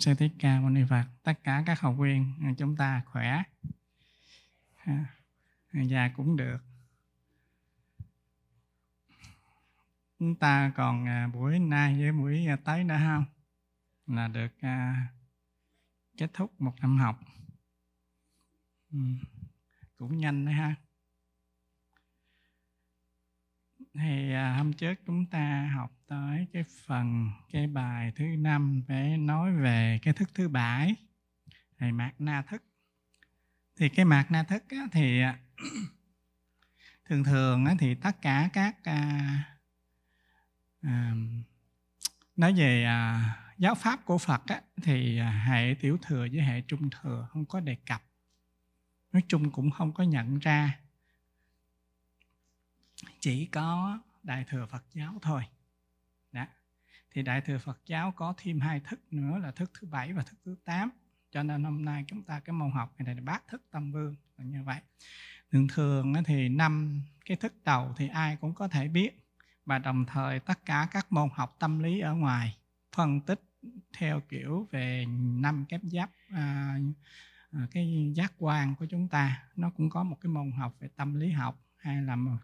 Sư Thích Ca Mâu Ni Phật, tất cả các học viên à, chúng ta khỏe và cũng được. Chúng ta còn à, buổi nay với buổi à, tới nữa không? Là được kết thúc một năm học. Ừ, cũng nhanh đấy ha thì à, hôm trước chúng ta học tới cái phần cái bài thứ năm để nói về cái thức thứ bảy thì mạt na thức thì cái mạt na thức á, thì à, thường thường á, thì tất cả các à, à, nói về à, giáo pháp của phật á, thì à, hệ tiểu thừa với hệ trung thừa không có đề cập nói chung cũng không có nhận ra chỉ có đại thừa phật giáo thôi đó thì đại thừa phật giáo có thêm hai thức nữa là thức thứ bảy và thức thứ tám cho nên hôm nay chúng ta cái môn học này là bát thức tâm vương là như vậy thường thường thì năm cái thức đầu thì ai cũng có thể biết và đồng thời tất cả các môn học tâm lý ở ngoài phân tích theo kiểu về năm kép giáp à, à, cái giác quan của chúng ta nó cũng có một cái môn học về tâm lý học hay là một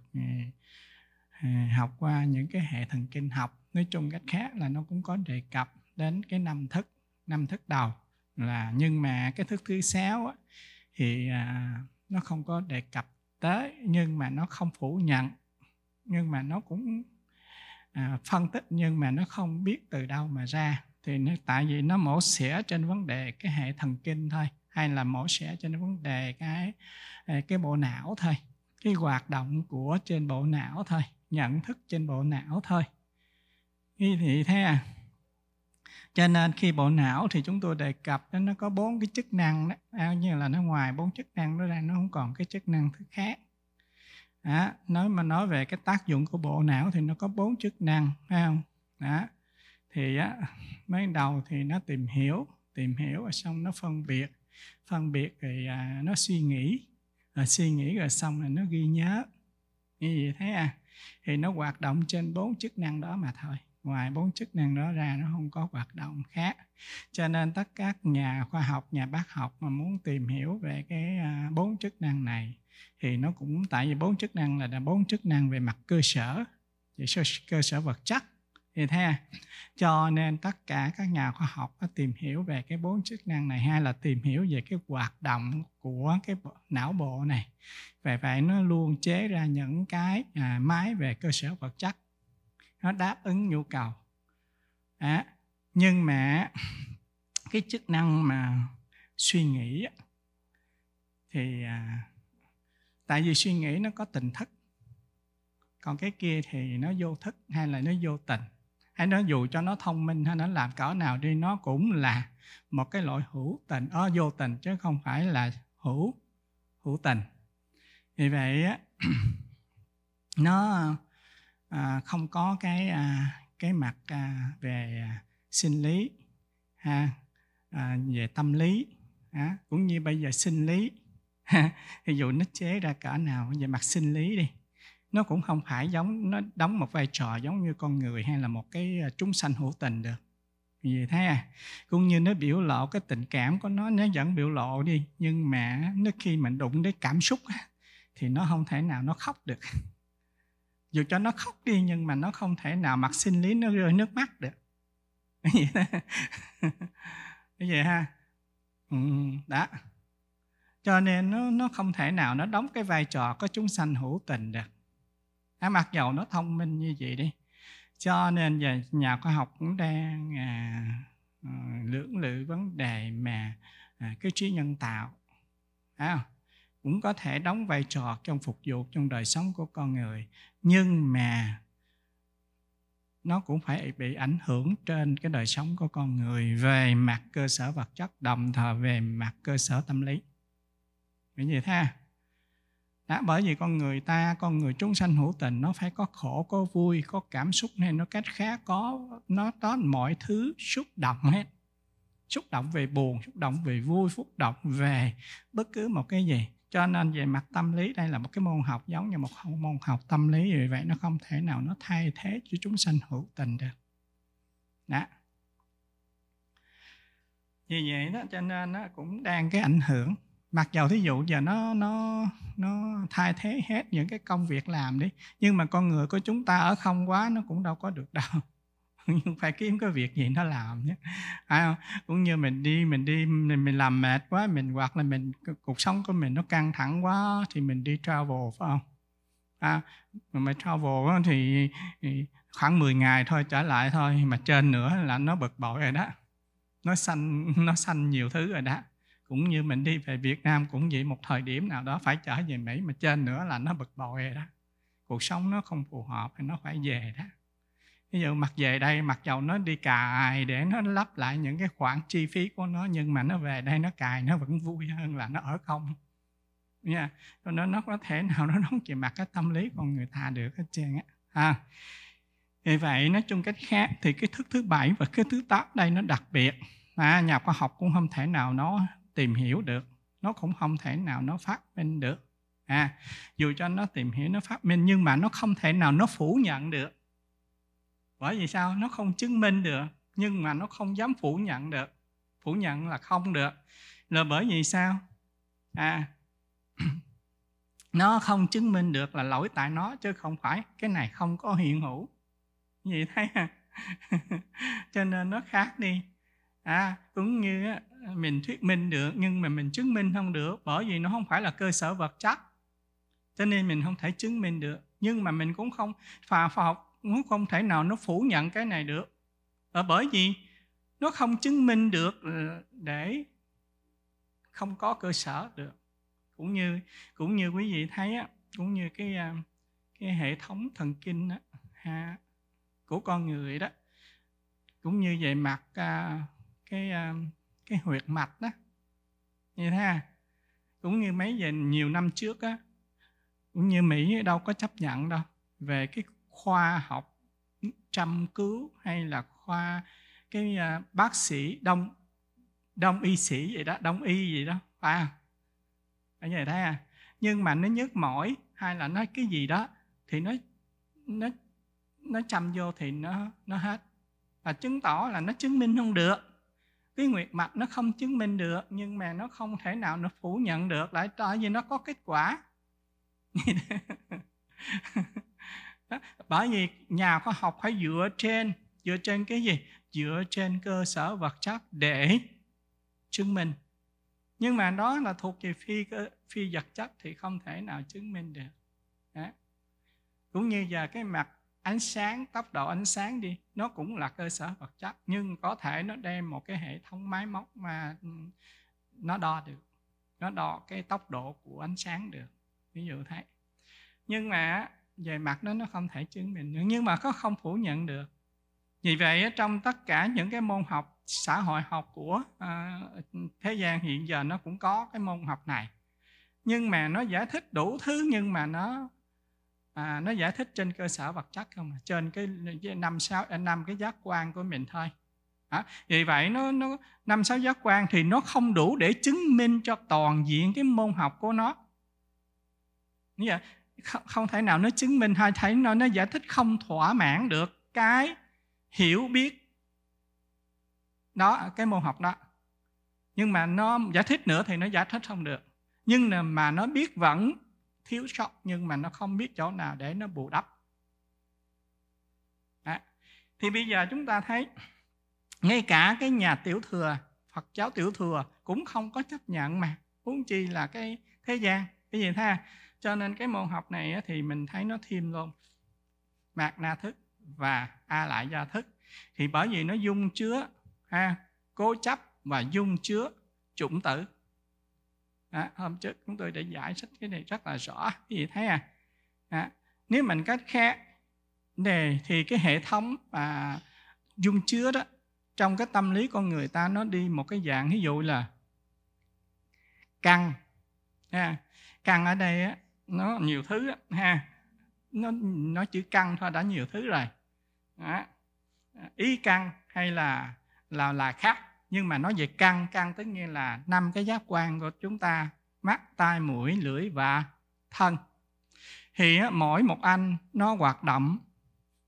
học qua những cái hệ thần kinh học nói chung cách khác là nó cũng có đề cập đến cái năm thức năm thức đầu là nhưng mà cái thức thứ sáu á, thì à, nó không có đề cập tới nhưng mà nó không phủ nhận nhưng mà nó cũng à, phân tích nhưng mà nó không biết từ đâu mà ra thì nó, tại vì nó mổ xẻ trên vấn đề cái hệ thần kinh thôi hay là mổ xẻ trên vấn đề cái à, cái bộ não thôi cái hoạt động của trên bộ não thôi nhận thức trên bộ não thôi như thị thế à cho nên khi bộ não thì chúng tôi đề cập đến nó có bốn cái chức năng đó như là nó ngoài bốn chức năng đó ra nó không còn cái chức năng thứ khác đó, nói mà nói về cái tác dụng của bộ não thì nó có bốn chức năng phải không đó thì á, mới đầu thì nó tìm hiểu tìm hiểu và xong nó phân biệt phân biệt thì à, nó suy nghĩ rồi suy nghĩ rồi xong là nó ghi nhớ như vậy thấy à thì nó hoạt động trên bốn chức năng đó mà thôi ngoài bốn chức năng đó ra nó không có hoạt động khác cho nên tất cả các nhà khoa học nhà bác học mà muốn tìm hiểu về cái à, bốn chức năng này thì nó cũng tại vì bốn chức năng là bốn chức năng về mặt cơ sở về cơ sở vật chất thì thế à? cho nên tất cả các nhà khoa học có tìm hiểu về cái bốn chức năng này hay là tìm hiểu về cái hoạt động của cái não bộ này vậy vậy nó luôn chế ra những cái à, máy về cơ sở vật chất nó đáp ứng nhu cầu à, nhưng mà cái chức năng mà suy nghĩ thì à, tại vì suy nghĩ nó có tình thức còn cái kia thì nó vô thức hay là nó vô tình hay nó dù cho nó thông minh hay nó làm cỡ nào đi nó cũng là một cái loại hữu tình ở ờ, vô tình chứ không phải là hữu hữu tình vì vậy á nó à, không có cái à, cái mặt à, về à, sinh lý ha, à, về tâm lý à, cũng như bây giờ sinh lý ví dụ nó chế ra cỡ nào về mặt sinh lý đi nó cũng không phải giống nó đóng một vai trò giống như con người hay là một cái à, chúng sanh hữu tình được vì thế à cũng như nó biểu lộ cái tình cảm của nó nó vẫn biểu lộ đi nhưng mà nó khi mình đụng đến cảm xúc thì nó không thể nào nó khóc được dù cho nó khóc đi nhưng mà nó không thể nào mặc sinh lý nó rơi nước mắt được vậy như vậy ha ừ, đó cho nên nó nó không thể nào nó đóng cái vai trò có chúng sanh hữu tình được à, mặc dầu nó thông minh như vậy đi cho nên giờ nhà khoa học cũng đang à, ờ, lưỡng lự vấn đề mà à, cái trí nhân tạo à, cũng có thể đóng vai trò trong phục vụ trong đời sống của con người nhưng mà nó cũng phải bị ảnh hưởng trên cái đời sống của con người về mặt cơ sở vật chất đồng thời về mặt cơ sở tâm lý bởi vậy ha đã bởi vì con người ta con người chúng sanh hữu tình nó phải có khổ có vui có cảm xúc nên nó cách khác có nó có mọi thứ xúc động hết xúc động về buồn xúc động về vui xúc động về bất cứ một cái gì cho nên về mặt tâm lý đây là một cái môn học giống như một môn học tâm lý vì vậy nó không thể nào nó thay thế cho chúng sanh hữu tình được đó như vậy đó cho nên nó cũng đang cái ảnh hưởng mặc dầu thí dụ giờ nó nó nó thay thế hết những cái công việc làm đi nhưng mà con người của chúng ta ở không quá nó cũng đâu có được đâu nhưng phải kiếm cái việc gì nó làm nhé phải không cũng như mình đi mình đi mình, mình làm mệt quá mình hoặc là mình cuộc sống của mình nó căng thẳng quá thì mình đi travel phải không à, mà travel thì, thì khoảng 10 ngày thôi trở lại thôi mà trên nữa là nó bực bội rồi đó nó xanh nó xanh nhiều thứ rồi đó cũng như mình đi về Việt Nam cũng vậy một thời điểm nào đó phải trở về Mỹ mà trên nữa là nó bực bội rồi đó cuộc sống nó không phù hợp thì nó phải về đó ví dụ mặc về đây mặc dầu nó đi cài để nó lắp lại những cái khoản chi phí của nó nhưng mà nó về đây nó cài nó vẫn vui hơn là nó ở không nha cho nên nó có thể nào nó đóng về mặt cái tâm lý con người ta được hết trơn á ha vì vậy nói chung cách khác thì cái thức thứ bảy và cái thứ tám đây nó đặc biệt à, nhà khoa học cũng không thể nào nó tìm hiểu được nó cũng không thể nào nó phát minh được à dù cho nó tìm hiểu nó phát minh nhưng mà nó không thể nào nó phủ nhận được bởi vì sao nó không chứng minh được nhưng mà nó không dám phủ nhận được phủ nhận là không được là bởi vì sao à nó không chứng minh được là lỗi tại nó chứ không phải cái này không có hiện hữu vậy thấy à cho nên nó khác đi à cũng như mình thuyết minh được nhưng mà mình chứng minh không được bởi vì nó không phải là cơ sở vật chất cho nên mình không thể chứng minh được nhưng mà mình cũng không phà phật nó không thể nào nó phủ nhận cái này được là bởi vì nó không chứng minh được ờ, để không có cơ sở được cũng như cũng như quý vị thấy á cũng như cái ờ, cái hệ thống thần kinh á, ha, của con người đó cũng như về mặt ờ, cái cái huyệt mạch đó như thế à? cũng như mấy về nhiều năm trước á cũng như mỹ đâu có chấp nhận đâu về cái khoa học chăm cứu hay là khoa cái à, bác sĩ đông đông y sĩ vậy đó đông y gì đó à anh phải vậy thấy à nhưng mà nó nhức mỏi hay là nó cái gì đó thì nó nó nó chăm vô thì nó nó hết và chứng tỏ là nó chứng minh không được cái nguyệt mặt nó không chứng minh được nhưng mà nó không thể nào nó phủ nhận được lại tại vì nó có kết quả bởi vì nhà khoa học phải dựa trên dựa trên cái gì dựa trên cơ sở vật chất để chứng minh nhưng mà đó là thuộc về phi phi vật chất thì không thể nào chứng minh được Đó. cũng như giờ cái mặt ánh sáng tốc độ ánh sáng đi nó cũng là cơ sở vật chất nhưng có thể nó đem một cái hệ thống máy móc mà ừ, nó đo được nó đo cái tốc độ của ánh sáng được ví dụ thế nhưng mà về mặt đó nó không thể chứng minh được nhưng mà có không phủ nhận được vì vậy trong tất cả những cái môn học xã hội học của à, thế gian hiện giờ nó cũng có cái môn học này nhưng mà nó giải thích đủ thứ nhưng mà nó à, nó giải thích trên cơ sở vật chất không trên cái năm sáu à, năm cái giác quan của mình thôi à, vì vậy nó nó năm sáu giác quan thì nó không đủ để chứng minh cho toàn diện cái môn học của nó như vậy không, không thể nào nó chứng minh hay thấy nó nó giải thích không thỏa mãn được cái hiểu biết đó cái môn học đó nhưng mà nó giải thích nữa thì nó giải thích không được nhưng mà nó biết vẫn thiếu sót nhưng mà nó không biết chỗ nào để nó bù đắp Đó. thì bây giờ chúng ta thấy ngay cả cái nhà tiểu thừa phật giáo tiểu thừa cũng không có chấp nhận mà huống chi là cái thế gian cái gì ha cho nên cái môn học này thì mình thấy nó thêm luôn mạt na thức và a lại gia thức thì bởi vì nó dung chứa ha cố chấp và dung chứa chủng tử à, hôm trước chúng tôi đã giải thích cái này rất là rõ cái gì thấy à, à nếu mình cách khe đề thì cái hệ thống mà dung chứa đó trong cái tâm lý con người ta nó đi một cái dạng ví dụ là căng ha căng ở đây á, nó nhiều thứ á, ha nó nó chữ căng thôi đã nhiều thứ rồi đó. ý căng hay là là là khác nhưng mà nói về căn căn tức như là năm cái giác quan của chúng ta mắt tai mũi lưỡi và thân thì mỗi một anh nó hoạt động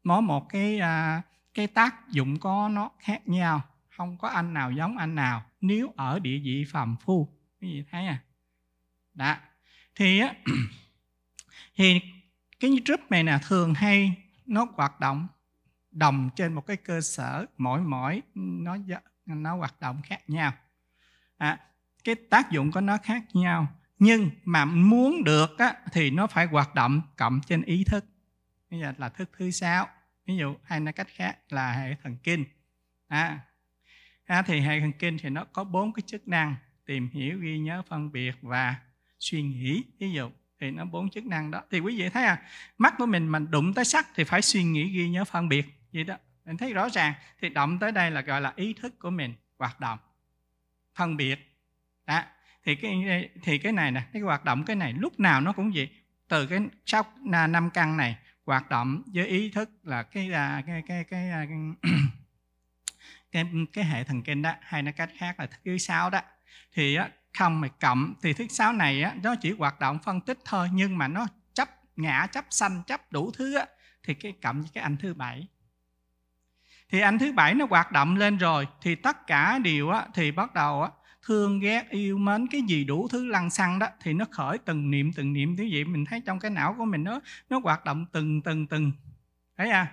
mỗi một cái à, cái tác dụng có nó khác nhau không có anh nào giống anh nào nếu ở địa vị phàm phu cái gì thấy à đó thì thì cái group này nè thường hay nó hoạt động đồng trên một cái cơ sở mỗi mỗi nó nó hoạt động khác nhau à, cái tác dụng của nó khác nhau nhưng mà muốn được á, thì nó phải hoạt động cộng trên ý thức bây giờ là thức thứ sáu ví dụ hay nói cách khác là hệ thần kinh à, à, thì hệ thần kinh thì nó có bốn cái chức năng tìm hiểu ghi nhớ phân biệt và suy nghĩ ví dụ thì nó bốn chức năng đó thì quý vị thấy à mắt của mình mình đụng tới sắc thì phải suy nghĩ ghi nhớ phân biệt vậy đó mình thấy rõ ràng thì động tới đây là gọi là ý thức của mình hoạt động phân biệt đó thì cái thì cái này nè cái hoạt động cái này lúc nào nó cũng vậy từ cái sau năm căn này hoạt động với ý thức là cái à, cái cái cái cái, à, cái, cái, cái hệ thần kinh đó hay nói cách khác là thứ sáu đó thì á, không mà cộng thì thứ sáu này á, nó chỉ hoạt động phân tích thôi nhưng mà nó chấp ngã chấp sanh chấp đủ thứ á, thì cái cộng với cái anh thứ bảy thì anh thứ bảy nó hoạt động lên rồi thì tất cả điều á, thì bắt đầu á, thương ghét yêu mến cái gì đủ thứ lăng xăng đó thì nó khởi từng niệm từng niệm thứ gì mình thấy trong cái não của mình nó nó hoạt động từng từng từng thấy à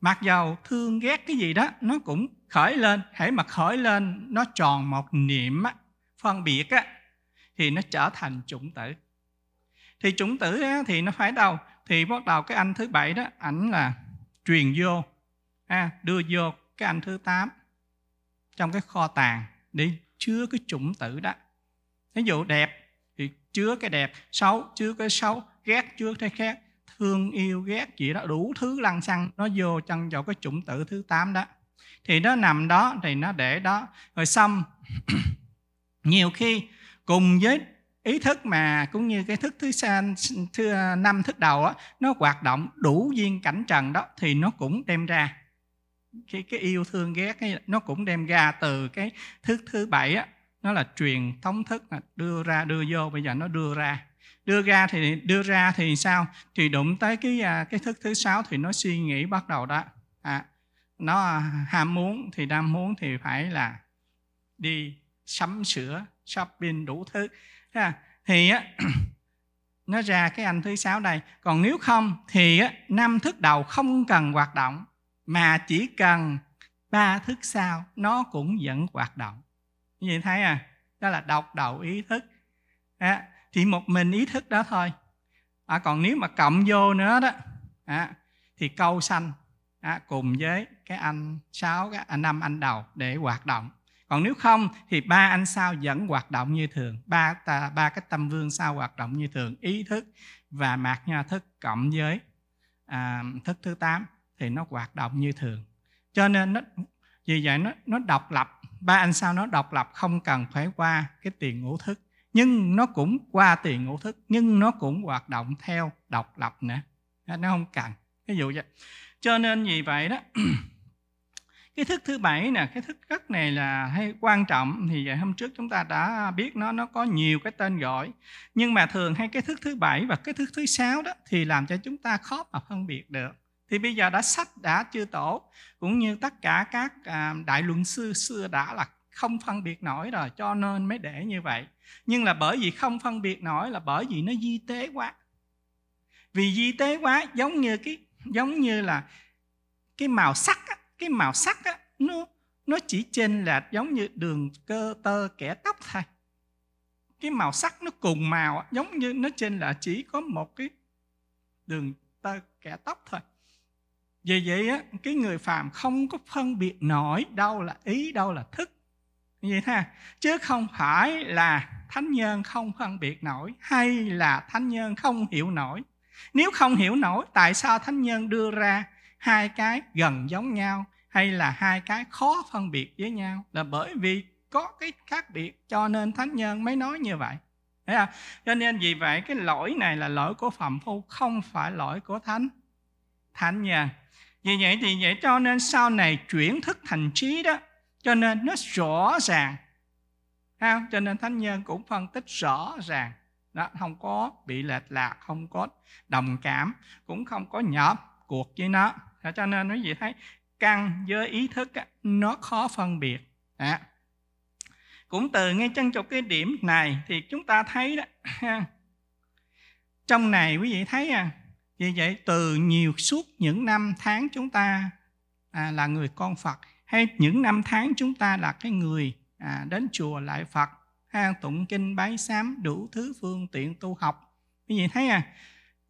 mặc dầu thương ghét cái gì đó nó cũng khởi lên hãy mà khởi lên nó tròn một niệm á, phân biệt á, thì nó trở thành chủng tử thì chủng tử á, thì nó phải đâu thì bắt đầu cái anh thứ bảy đó ảnh là truyền vô à, đưa vô cái anh thứ 8 trong cái kho tàng để chứa cái chủng tử đó ví dụ đẹp thì chứa cái đẹp xấu chứa cái xấu ghét chứa cái khác thương yêu ghét gì đó đủ thứ lăng xăng nó vô chân vào cái chủng tử thứ 8 đó thì nó nằm đó thì nó để đó rồi xong nhiều khi cùng với ý thức mà cũng như cái thức thứ thứ à, năm thức đầu á nó hoạt động đủ duyên cảnh trần đó thì nó cũng đem ra cái cái yêu thương ghét ấy, nó cũng đem ra từ cái thức thứ bảy á nó là truyền thống thức đưa ra đưa vô bây giờ nó đưa ra đưa ra thì đưa ra thì sao thì đụng tới cái à, cái thức thứ sáu thì nó suy nghĩ bắt đầu đó à, nó à, ham muốn thì đam muốn thì phải là đi sắm sửa shopping đủ thứ ha thì á nó ra cái anh thứ sáu đây còn nếu không thì á, năm thức đầu không cần hoạt động mà chỉ cần ba thức sau nó cũng vẫn hoạt động như vậy thấy à đó là độc đầu ý thức à, thì một mình ý thức đó thôi à, còn nếu mà cộng vô nữa đó à, thì câu sanh à, cùng với cái anh sáu cái anh à, năm anh đầu để hoạt động còn nếu không thì ba anh sao vẫn hoạt động như thường ba ta, ba cái tâm vương sao hoạt động như thường ý thức và mạc nha thức cộng với à, thức thứ tám thì nó hoạt động như thường cho nên nó vì vậy nó nó độc lập ba anh sao nó độc lập không cần phải qua cái tiền ngũ thức nhưng nó cũng qua tiền ngũ thức nhưng nó cũng hoạt động theo độc lập nữa nó không cần ví dụ vậy cho nên vì vậy đó cái thức thứ bảy nè cái thức rất này là hay quan trọng thì vậy hôm trước chúng ta đã biết nó nó có nhiều cái tên gọi nhưng mà thường hay cái thức thứ bảy và cái thức thứ sáu đó thì làm cho chúng ta khó mà phân biệt được thì bây giờ đã sách đã chư tổ cũng như tất cả các à, đại luận sư xưa đã là không phân biệt nổi rồi cho nên mới để như vậy nhưng là bởi vì không phân biệt nổi là bởi vì nó di tế quá vì di tế quá giống như cái giống như là cái màu sắc á, cái màu sắc á, nó nó chỉ trên là giống như đường cơ tơ kẻ tóc thôi cái màu sắc nó cùng màu giống như nó trên là chỉ có một cái đường tơ kẻ tóc thôi vì vậy, á, cái người phàm không có phân biệt nổi đâu là ý, đâu là thức. Vậy ha. Chứ không phải là thánh nhân không phân biệt nổi hay là thánh nhân không hiểu nổi. Nếu không hiểu nổi, tại sao thánh nhân đưa ra hai cái gần giống nhau hay là hai cái khó phân biệt với nhau là bởi vì có cái khác biệt cho nên thánh nhân mới nói như vậy. Thấy không? Cho nên vì vậy cái lỗi này là lỗi của phạm phu không phải lỗi của thánh thánh nhân vì vậy thì vậy cho nên sau này chuyển thức thành trí đó Cho nên nó rõ ràng ha? Cho nên Thánh Nhân cũng phân tích rõ ràng đó, Không có bị lệch lạc, không có đồng cảm Cũng không có nhỏ cuộc với nó đó, Cho nên quý vị thấy căn với ý thức đó, nó khó phân biệt đó. Cũng từ ngay chân chục cái điểm này thì chúng ta thấy đó Trong này quý vị thấy à vì vậy từ nhiều suốt những năm tháng chúng ta à, là người con Phật hay những năm tháng chúng ta là cái người à, đến chùa lại Phật ha, tụng kinh bái sám đủ thứ phương tiện tu học quý vị thấy à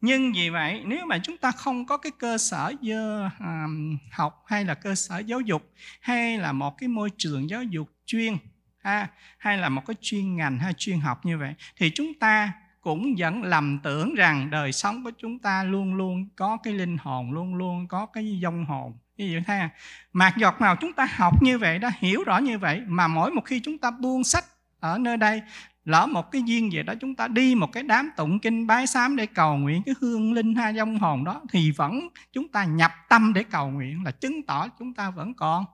nhưng vì vậy nếu mà chúng ta không có cái cơ sở dơ, à, học hay là cơ sở giáo dục hay là một cái môi trường giáo dục chuyên ha, hay là một cái chuyên ngành hay chuyên học như vậy thì chúng ta cũng vẫn lầm tưởng rằng đời sống của chúng ta luôn luôn có cái linh hồn luôn luôn có cái dông hồn như vậy ha mặc giọt nào chúng ta học như vậy đã hiểu rõ như vậy mà mỗi một khi chúng ta buông sách ở nơi đây lỡ một cái duyên gì đó chúng ta đi một cái đám tụng kinh bái sám để cầu nguyện cái hương linh hay dông hồn đó thì vẫn chúng ta nhập tâm để cầu nguyện là chứng tỏ chúng ta vẫn còn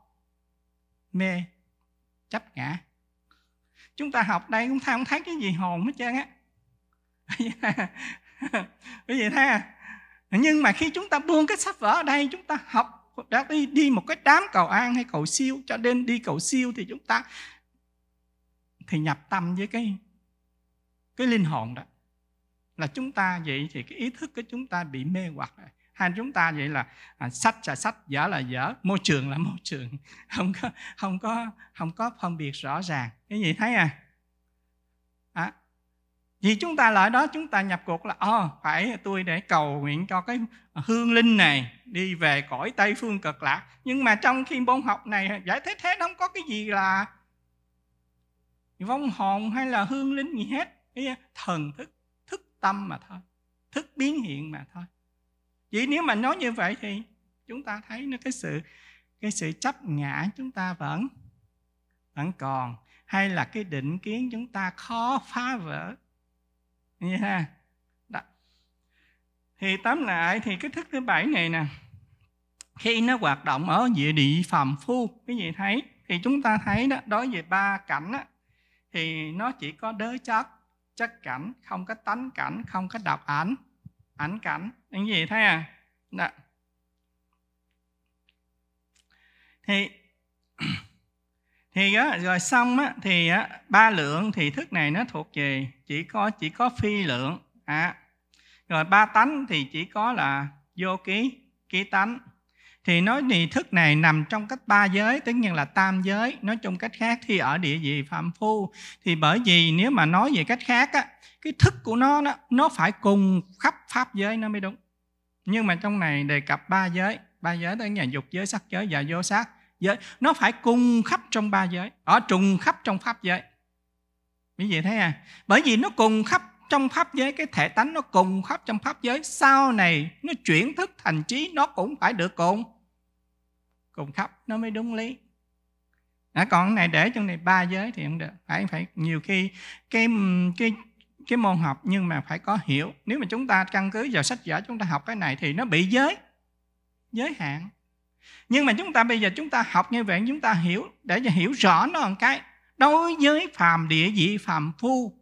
mê chấp ngã chúng ta học đây cũng thay không thấy cái gì hồn hết trơn á quý vị thấy à nhưng mà khi chúng ta buông cái sách vở ở đây chúng ta học đã đi đi một cái đám cầu an hay cầu siêu cho nên đi cầu siêu thì chúng ta thì nhập tâm với cái cái linh hồn đó là chúng ta vậy thì cái ý thức của chúng ta bị mê hoặc hay chúng ta vậy là à, sách là sách dở là dở môi trường là môi trường không có không có không có phân biệt rõ ràng cái gì thấy à vì chúng ta lại đó chúng ta nhập cuộc là oh, phải tôi để cầu nguyện cho cái hương linh này đi về cõi tây phương cực lạc nhưng mà trong khi môn học này giải thích hết không có cái gì là vong hồn hay là hương linh gì hết thần thức thức tâm mà thôi thức biến hiện mà thôi vậy nếu mà nói như vậy thì chúng ta thấy nó cái sự cái sự chấp ngã chúng ta vẫn vẫn còn hay là cái định kiến chúng ta khó phá vỡ nha Đó. thì tóm lại thì cái thức thứ bảy này nè khi nó hoạt động ở địa địa phàm phu cái gì thấy thì chúng ta thấy đó đối với ba cảnh đó, thì nó chỉ có đới chất chất cảnh không có tánh cảnh không có đọc ảnh ảnh cảnh anh gì thấy à đó. thì thì á, rồi xong á, thì á, ba lượng thì thức này nó thuộc về chỉ có chỉ có phi lượng à, rồi ba tánh thì chỉ có là vô ký ký tánh thì nói thì thức này nằm trong cách ba giới tất nhiên là tam giới nói chung cách khác thì ở địa vị phạm phu thì bởi vì nếu mà nói về cách khác á cái thức của nó nó nó phải cùng khắp pháp giới nó mới đúng nhưng mà trong này đề cập ba giới ba giới tới nhà dục giới sắc giới và vô sắc giới nó phải cung khắp trong ba giới ở trùng khắp trong pháp giới quý vị thấy à bởi vì nó cùng khắp trong pháp giới cái thể tánh nó cùng khắp trong pháp giới sau này nó chuyển thức thành trí nó cũng phải được cùng cùng khắp nó mới đúng lý đã còn cái này để trong này ba giới thì không được phải phải nhiều khi cái cái cái môn học nhưng mà phải có hiểu nếu mà chúng ta căn cứ vào sách vở chúng ta học cái này thì nó bị giới giới hạn nhưng mà chúng ta bây giờ chúng ta học như vậy chúng ta hiểu để cho hiểu rõ nó một cái đối với phàm địa vị phàm phu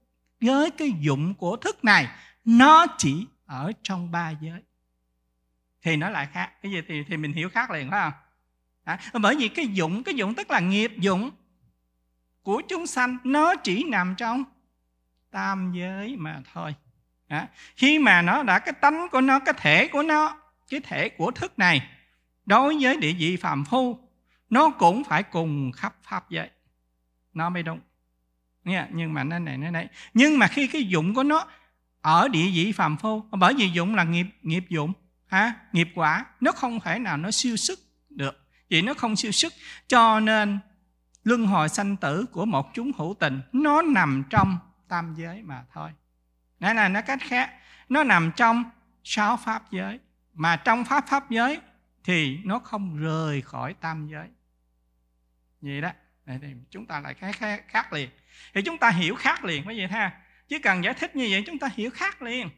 với cái dụng của thức này nó chỉ ở trong ba giới thì nó lại khác cái gì thì thì mình hiểu khác liền phải không à, bởi vì cái dụng cái dụng tức là nghiệp dụng của chúng sanh nó chỉ nằm trong tam giới mà thôi à, khi mà nó đã cái tánh của nó cái thể của nó cái thể của thức này đối với địa vị phàm phu nó cũng phải cùng khắp pháp giới nó mới đúng Nghe, nhưng mà nó này nó này nhưng mà khi cái dụng của nó ở địa vị phàm phu bởi vì dụng là nghiệp nghiệp dụng ha nghiệp quả nó không thể nào nó siêu sức được vì nó không siêu sức cho nên luân hồi sanh tử của một chúng hữu tình nó nằm trong tam giới mà thôi đó là nó cách khác nó nằm trong sáu pháp giới mà trong pháp pháp giới thì nó không rời khỏi tam giới vậy đó thì chúng ta lại khác, khác, khác liền thì chúng ta hiểu khác liền quý vị ha chứ cần giải thích như vậy chúng ta hiểu khác liền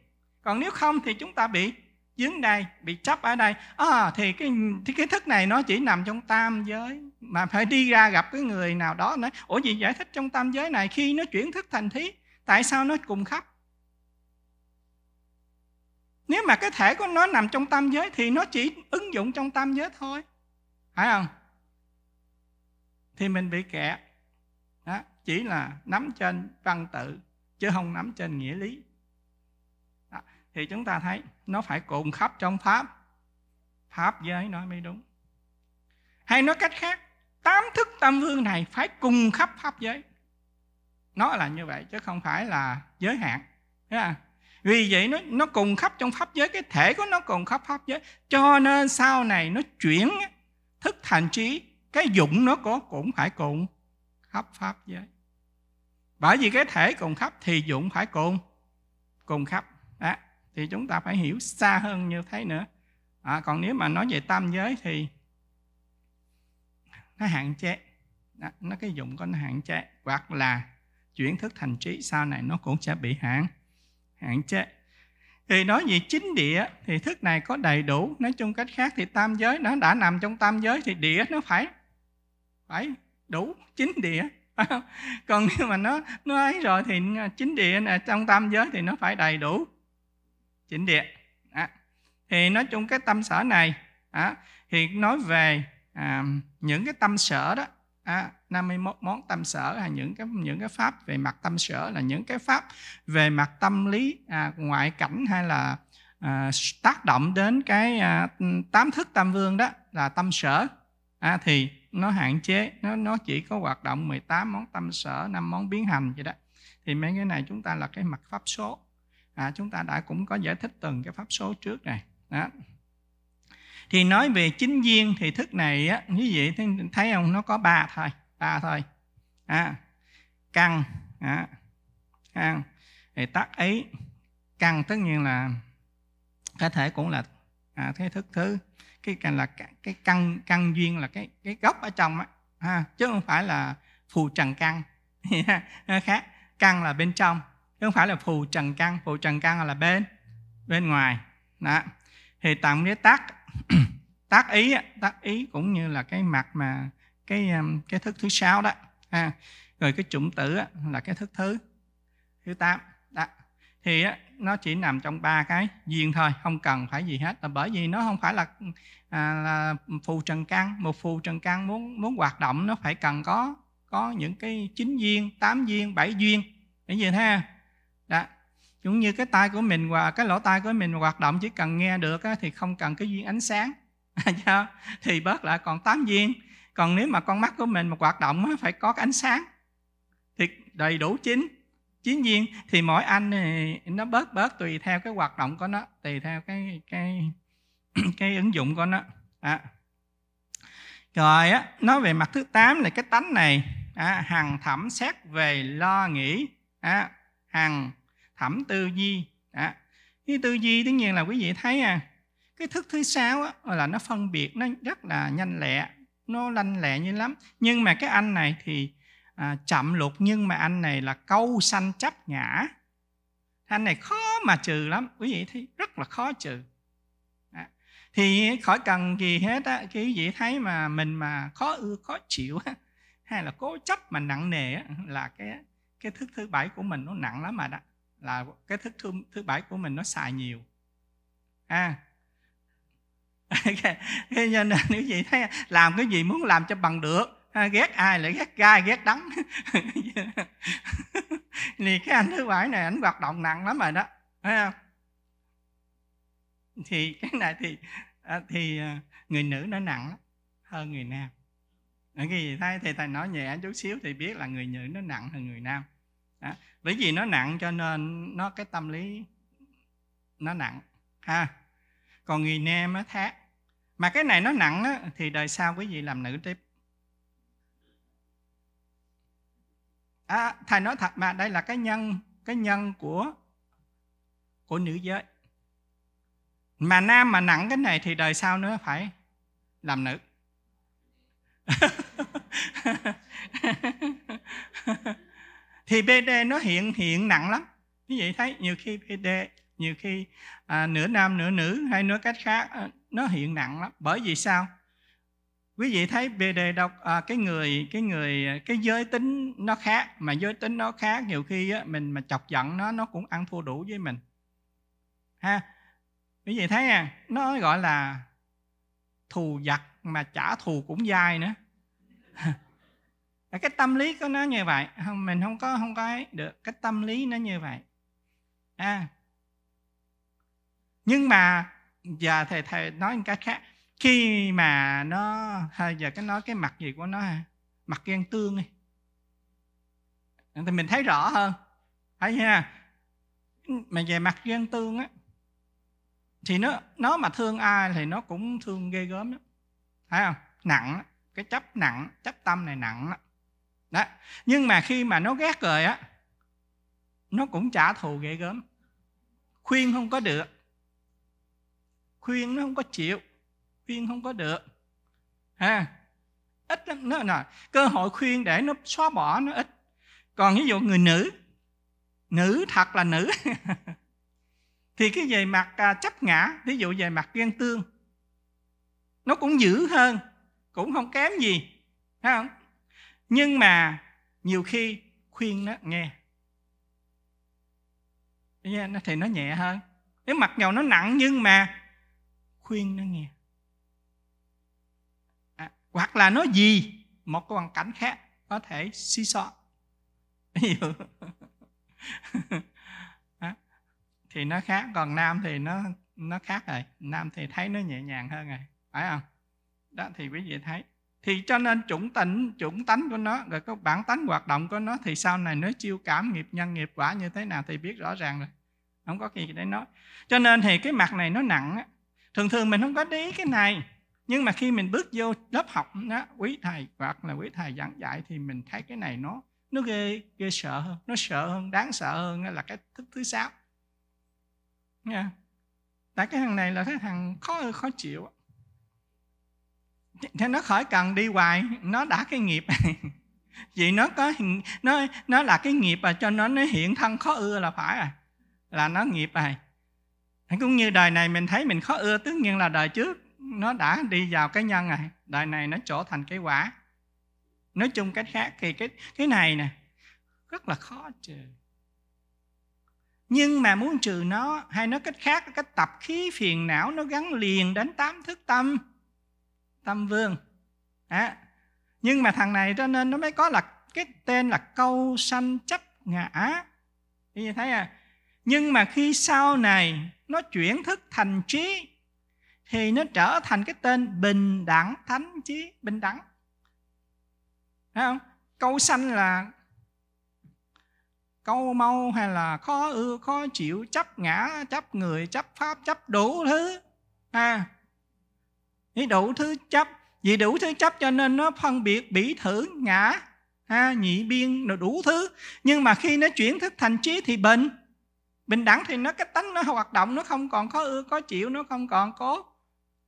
còn nếu không thì chúng ta bị dính đây bị chấp ở đây à, thì cái thì cái thức này nó chỉ nằm trong tam giới mà phải đi ra gặp cái người nào đó nói ủa gì giải thích trong tam giới này khi nó chuyển thức thành thí tại sao nó cùng khắp nếu mà cái thể của nó nằm trong tam giới thì nó chỉ ứng dụng trong tam giới thôi. Phải không? Thì mình bị kẹt. Đó, chỉ là nắm trên văn tự chứ không nắm trên nghĩa lý. Đó, thì chúng ta thấy nó phải cùng khắp trong pháp. Pháp giới nói mới đúng. Hay nói cách khác, tám thức tam vương này phải cùng khắp pháp giới. Nó là như vậy chứ không phải là giới hạn. Thấy không? vì vậy nó nó cùng khắp trong pháp giới cái thể của nó cùng khắp pháp giới cho nên sau này nó chuyển thức thành trí cái dụng nó có cũng phải cùng khắp pháp giới bởi vì cái thể cùng khắp thì dụng phải cùng cùng khắp đó thì chúng ta phải hiểu xa hơn như thế nữa à, còn nếu mà nói về tam giới thì nó hạn chế đó, nó cái dụng của nó hạn chế hoặc là chuyển thức thành trí sau này nó cũng sẽ bị hạn hạn chế thì nói về chính địa thì thức này có đầy đủ nói chung cách khác thì tam giới nó đã nằm trong tam giới thì địa nó phải phải đủ chính địa còn nếu mà nó nó ấy rồi thì chính địa này, trong tam giới thì nó phải đầy đủ chính địa à, thì nói chung cái tâm sở này à, thì nói về à, những cái tâm sở đó à, 51 món tâm sở là những cái những cái pháp về mặt tâm sở là những cái pháp về mặt tâm lý à, ngoại cảnh hay là à, tác động đến cái à, tám thức tam vương đó là tâm sở à, thì nó hạn chế nó nó chỉ có hoạt động 18 món tâm sở năm món biến hành vậy đó thì mấy cái này chúng ta là cái mặt pháp số à, chúng ta đã cũng có giải thích từng cái pháp số trước này đó thì nói về chính duyên thì thức này á như vậy thấy, thấy không nó có ba thôi ba thôi à, căn à, căn thì tắc ấy căn tất nhiên là có thể cũng là à, thế thức thứ cái căn là cái, cái căn căn duyên là cái cái gốc ở trong á à, chứ không phải là phù trần căn khác căn là bên trong chứ không phải là phù trần căn phù trần căn là bên bên ngoài đó thì tạm nghĩa tắc tác ý tác ý cũng như là cái mặt mà cái um, cái thức thứ sáu đó ha. À, rồi cái chủng tử là cái thức thứ thứ tám đó thì nó chỉ nằm trong ba cái duyên thôi không cần phải gì hết là bởi vì nó không phải là, à, là phù trần căn một phù trần căn muốn muốn hoạt động nó phải cần có có những cái chín duyên tám duyên bảy duyên để gì ha cũng như cái tai của mình và cái lỗ tai của mình hoạt động chỉ cần nghe được thì không cần cái duyên ánh sáng dạ. thì bớt lại còn tám duyên. còn nếu mà con mắt của mình mà hoạt động phải có cái ánh sáng thì đầy đủ chín chín duyên thì mỗi anh thì nó bớt bớt tùy theo cái hoạt động của nó tùy theo cái cái cái ứng dụng của nó à. rồi á nói về mặt thứ tám là cái tánh này à, hằng thẩm xét về lo nghĩ à, hằng thẩm tư duy đó. cái tư duy tất nhiên là quý vị thấy à cái thức thứ sáu là nó phân biệt nó rất là nhanh lẹ nó lanh lẹ như lắm nhưng mà cái anh này thì à, chậm lục nhưng mà anh này là câu sanh chấp ngã anh này khó mà trừ lắm quý vị thấy rất là khó trừ đó. thì khỏi cần gì hết á khi quý vị thấy mà mình mà khó ưa khó chịu á, hay là cố chấp mà nặng nề á, là cái cái thức thứ bảy của mình nó nặng lắm mà đó là cái thức thứ, thứ bảy của mình nó xài nhiều à cái nên nếu gì thấy làm cái gì muốn làm cho bằng được à, ghét ai lại ghét gai ghét đắng thì cái anh thứ bảy này anh hoạt động nặng lắm rồi đó thấy không thì cái này thì à, thì à, người nữ nó nặng hơn người nam cái gì thấy thì thầy nói nhẹ chút xíu thì biết là người nữ nó nặng hơn người nam đó. bởi vì nó nặng cho nên nó cái tâm lý nó nặng ha còn người nam á thác mà cái này nó nặng á thì đời sau quý vị làm nữ tiếp à, thầy nói thật mà đây là cái nhân cái nhân của của nữ giới mà nam mà nặng cái này thì đời sau nữa phải làm nữ thì PD nó hiện hiện nặng lắm quý vị thấy nhiều khi PD nhiều khi à, nửa nam nửa nữ hay nói cách khác à, nó hiện nặng lắm bởi vì sao quý vị thấy PD đọc à, cái người cái người cái giới tính nó khác mà giới tính nó khác nhiều khi á, mình mà chọc giận nó nó cũng ăn thua đủ với mình ha quý vị thấy à nó gọi là thù giặc mà trả thù cũng dai nữa cái tâm lý của nó như vậy không mình không có không có ấy được cái tâm lý nó như vậy à nhưng mà giờ thầy thầy nói một cái khác khi mà nó hay giờ cái nói cái mặt gì của nó mặt ghen tương đi thì mình thấy rõ hơn thấy nha mà về mặt ghen tương á thì nó nó mà thương ai thì nó cũng thương ghê gớm lắm thấy không nặng cái chấp nặng chấp tâm này nặng lắm đó nhưng mà khi mà nó ghét rồi á nó cũng trả thù ghê gớm khuyên không có được khuyên nó không có chịu khuyên không có được ha ít lắm nó là cơ hội khuyên để nó xóa bỏ nó ít còn ví dụ người nữ nữ thật là nữ thì cái về mặt à, chấp ngã ví dụ về mặt ghen tương nó cũng dữ hơn cũng không kém gì thấy không nhưng mà nhiều khi khuyên nó nghe nó thì nó nhẹ hơn nếu mặc dầu nó nặng nhưng mà khuyên nó nghe à, hoặc là nó gì một cái hoàn cảnh khác có thể xí xọ à, thì nó khác còn nam thì nó nó khác rồi nam thì thấy nó nhẹ nhàng hơn rồi phải không đó thì quý vị thấy thì cho nên chủng tịnh chủng tánh của nó rồi có bản tánh hoạt động của nó thì sau này nó chiêu cảm nghiệp nhân nghiệp quả như thế nào thì biết rõ ràng rồi không có gì để nói cho nên thì cái mặt này nó nặng á thường thường mình không có để ý cái này nhưng mà khi mình bước vô lớp học đó quý thầy hoặc là quý thầy giảng dạy thì mình thấy cái này nó nó ghê ghê sợ hơn nó sợ hơn đáng sợ hơn là cái thức thứ sáu nha tại cái thằng này là cái thằng khó khó chịu thế nó khỏi cần đi hoài nó đã cái nghiệp vì nó có nó nó là cái nghiệp à cho nó nó hiện thân khó ưa là phải à là nó nghiệp à cũng như đời này mình thấy mình khó ưa tất nhiên là đời trước nó đã đi vào cái nhân rồi đời này nó trở thành cái quả nói chung cách khác thì cái cái này nè rất là khó trừ nhưng mà muốn trừ nó hay nói cách khác cái tập khí phiền não nó gắn liền đến tám thức tâm tâm Vương. À, nhưng mà thằng này cho nên nó mới có là cái tên là câu sanh chấp ngã. Thì thấy à, nhưng mà khi sau này nó chuyển thức thành trí thì nó trở thành cái tên bình đẳng thánh trí bình đẳng thấy không câu sanh là câu mau hay là khó ưa khó chịu chấp ngã chấp người chấp pháp chấp đủ thứ à với đủ thứ chấp vì đủ thứ chấp cho nên nó phân biệt bỉ thử ngã ha, nhị biên rồi đủ thứ nhưng mà khi nó chuyển thức thành trí thì bình bình đẳng thì nó cái tánh nó hoạt động nó không còn có ưa có chịu nó không còn cố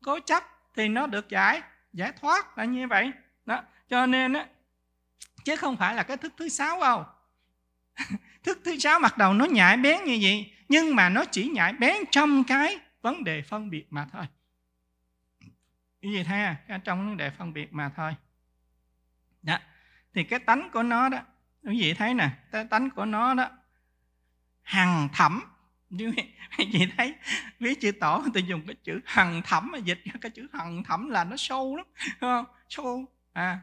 cố chấp thì nó được giải giải thoát là như vậy đó cho nên á chứ không phải là cái thức thứ sáu đâu thức thứ sáu mặc đầu nó nhạy bén như vậy nhưng mà nó chỉ nhạy bén trong cái vấn đề phân biệt mà thôi như vậy thôi, à, trong vấn đề phân biệt mà thôi đó. Dạ. thì cái tánh của nó đó quý vị thấy nè cái tánh của nó đó hằng thẩm quý vị thấy viết chữ tổ tôi dùng cái chữ hằng thẩm mà dịch cái chữ hằng thẩm là nó sâu lắm không sâu à